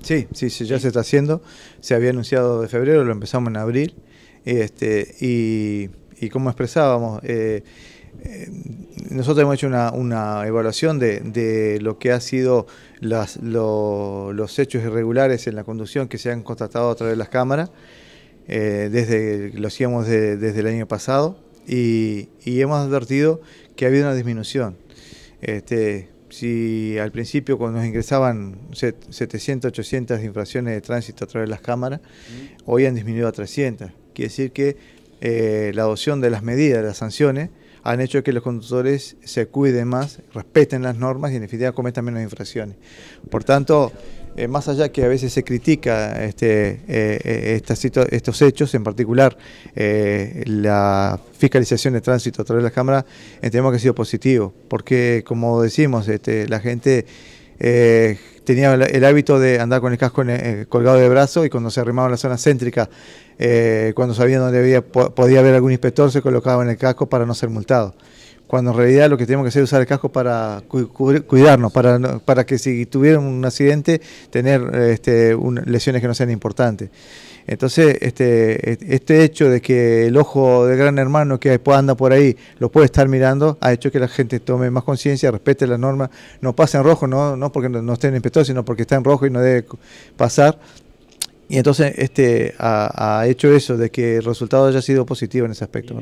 Sí, sí, sí, ya se está haciendo. Se había anunciado de febrero, lo empezamos en abril. Este, y, como expresábamos, eh, eh, nosotros hemos hecho una, evaluación de, lo que han sido los hechos irregulares en la conducción que se han constatado a través de las cámaras. Eh, desde, lo hacíamos desde el año pasado y, hemos advertido que ha habido una disminución. Este, si al principio cuando nos ingresaban 700, 800 infracciones de tránsito a través de las cámaras, hoy han disminuido a 300. Quiere decir que eh, la adopción de las medidas, de las sanciones, han hecho que los conductores se cuiden más, respeten las normas y en definitiva cometan menos infracciones. Por tanto, eh, más allá que a veces se critica este, eh, estos hechos, en particular la fiscalización de tránsito a través de las cámaras, entendemos que ha sido positivo, porque como decimos, este, la gente eh, tenía el, hábito de andar con el casco en, eh, colgado de brazo y cuando se arrimaba la la zona céntrica, eh, cuando sabían dónde había, podía haber algún inspector, se colocaba en el casco para no ser multado cuando en realidad lo que tenemos que hacer es usar el casco para cuidarnos, para, para que si tuvieran un accidente, tener este, lesiones que no sean importantes. Entonces, este, e-, este hecho de que el ojo del gran hermano que anda por ahí lo puede estar mirando, ha hecho que la gente tome más conciencia, respete las normas, no pase en rojo, no, porque no, estén en sino porque está en rojo y no debe pasar. Y entonces este ha, hecho eso, de que el resultado haya sido positivo en ese aspecto.